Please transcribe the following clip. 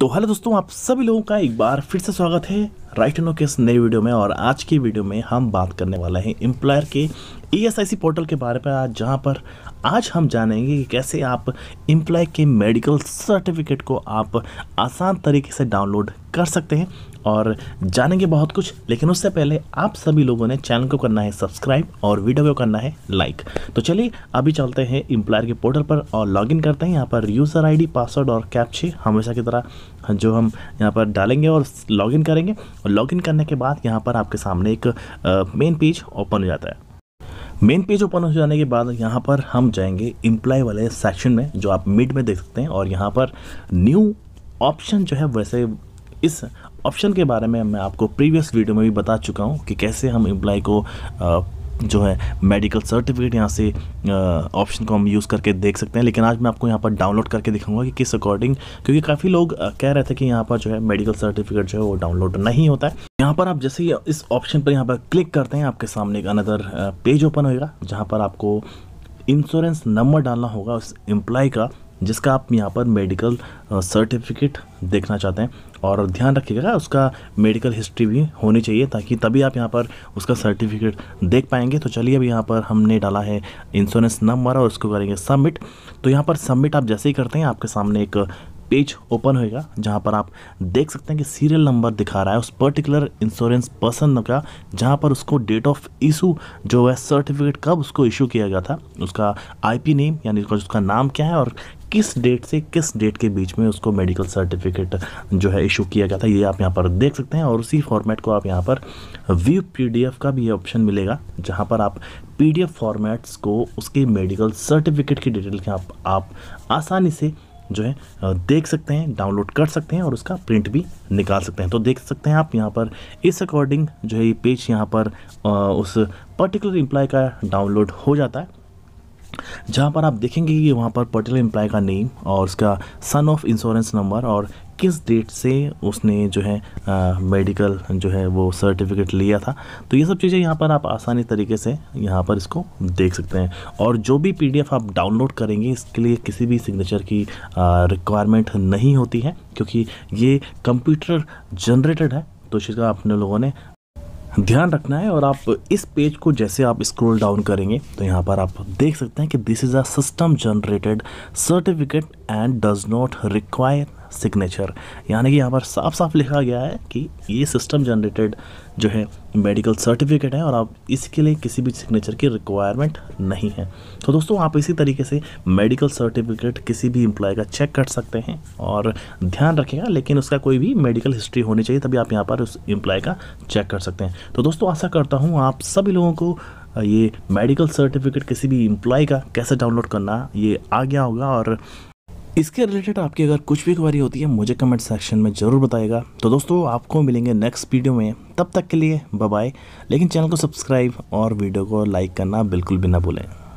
तो हेलो दोस्तों आप सभी लोगों का एक बार फिर से स्वागत है राइट नो के इस नए वीडियो में और आज की वीडियो में हम बात करने वाले हैं एम्प्लॉयर के ईएसआईसी e पोर्टल के बारे में आज जहां पर आज हम जानेंगे कि कैसे आप एम्प्लॉय के मेडिकल सर्टिफिकेट को आप आसान तरीके से डाउनलोड कर सकते हैं और जानेंगे बहुत कुछ लेकिन उससे पहले आप सभी लोगों ने चैनल को करना है सब्सक्राइब और वीडियो को करना है लाइक तो चलिए अभी चलते हैं इम्प्लायर के पोर्टल पर और लॉगिन करते हैं यहाँ पर यूज़र आईडी पासवर्ड और कैप्चे हमेशा की तरह जो हम यहाँ पर डालेंगे और लॉगिन करेंगे और लॉगिन करने के बाद यहाँ पर आपके सामने एक मेन पेज ओपन हो जाता है मेन पेज ओपन हो जाने के बाद यहाँ पर हम जाएंगे एम्प्लॉय वाले सेक्शन में जो आप मिड में देख सकते हैं और यहाँ पर न्यू ऑप्शन जो है वैसे इस ऑप्शन के बारे में मैं आपको प्रीवियस वीडियो में भी बता चुका हूँ कि कैसे हम एम्प्लॉय को आ, जो है मेडिकल सर्टिफिकेट यहाँ से ऑप्शन को हम यूज़ करके देख सकते हैं लेकिन आज मैं आपको यहाँ पर डाउनलोड करके दिखाऊंगा कि किस अकॉर्डिंग क्योंकि काफ़ी लोग कह रहे थे कि यहाँ पर जो है मेडिकल सर्टिफिकेट जो है वो डाउनलोड नहीं होता है यहाँ पर आप जैसे ही इस ऑप्शन पर यहाँ पर क्लिक करते हैं आपके सामने एक अनदर पेज ओपन होगा जहाँ पर आपको इंश्योरेंस नंबर डालना होगा उस एम्प्लॉय का जिसका आप यहाँ पर मेडिकल सर्टिफिकेट देखना चाहते हैं और ध्यान रखिएगा उसका मेडिकल हिस्ट्री भी होनी चाहिए ताकि तभी आप यहाँ पर उसका सर्टिफिकेट देख पाएंगे तो चलिए अब यहाँ पर हमने डाला है इंश्योरेंस नंबर और उसको करेंगे सबमिट तो यहाँ पर सबमिट आप जैसे ही करते हैं आपके सामने एक पेज ओपन होएगा जहाँ पर आप देख सकते हैं कि सीरियल नंबर दिखा रहा है उस पर्टिकुलर इंश्योरेंस पर्सन का जहाँ पर उसको डेट ऑफ इशू जो है सर्टिफिकेट कब उसको इशू किया गया था उसका आईपी नेम यानी उसका नाम क्या है और किस डेट से किस डेट के बीच में उसको मेडिकल सर्टिफिकेट जो है इशू किया गया था ये आप यहाँ पर देख सकते हैं और उसी फॉर्मेट को आप यहाँ पर व्यू पीडीएफ का भी ये ऑप्शन मिलेगा जहाँ पर आप पीडीएफ फॉर्मेट्स को उसके मेडिकल सर्टिफिकेट की डिटेल के आप, आप आसानी से जो है देख सकते हैं डाउनलोड कर सकते हैं और उसका प्रिंट भी निकाल सकते हैं तो देख सकते हैं आप यहाँ पर इस अकॉर्डिंग जो है ये पेज यहाँ पर उस पर्टिकुलर एम्प्लॉय का डाउनलोड हो जाता है जहाँ पर आप देखेंगे कि वहाँ पर पर्टिकुलर एम्प्लॉय का नेम और उसका सन ऑफ इंश्योरेंस नंबर और किस डेट से उसने जो है मेडिकल जो है वो सर्टिफिकेट लिया था तो ये सब चीज़ें यहाँ पर आप आसानी तरीके से यहाँ पर इसको देख सकते हैं और जो भी पी आप डाउनलोड करेंगे इसके लिए किसी भी सिग्नेचर की रिक्वायरमेंट नहीं होती है क्योंकि ये कंप्यूटर जनरेटेड है तो इसका अपने लोगों ने ध्यान रखना है और आप इस पेज को जैसे आप स्क्रॉल डाउन करेंगे तो यहाँ पर आप देख सकते हैं कि this is a system generated certificate and does not require signature यानी कि यहाँ पर साफ साफ लिखा गया है कि ये सिस्टम जनरेटेड जो है मेडिकल सर्टिफिकेट है और आप इसके लिए किसी भी सिग्नेचर की रिक्वायरमेंट नहीं है तो दोस्तों आप इसी तरीके से मेडिकल सर्टिफिकेट किसी भी एम्प्लॉय का चेक कर सकते हैं और ध्यान रखेगा लेकिन उसका कोई भी मेडिकल हिस्ट्री होनी चाहिए तभी आप यहाँ पर उस एम्प्लॉय का चेक कर सकते हैं तो दोस्तों आशा करता हूँ आप सभी लोगों को ये मेडिकल सर्टिफिकेट किसी भी एम्प्लॉय का कैसे डाउनलोड करना ये आ गया होगा और इसके रिलेटेड आपकी अगर कुछ भी क्वारी होती है मुझे कमेंट सेक्शन में ज़रूर बताएगा तो दोस्तों आपको मिलेंगे नेक्स्ट वीडियो में तब तक के लिए बाय लेकिन चैनल को सब्सक्राइब और वीडियो को लाइक करना बिल्कुल भी ना भूलें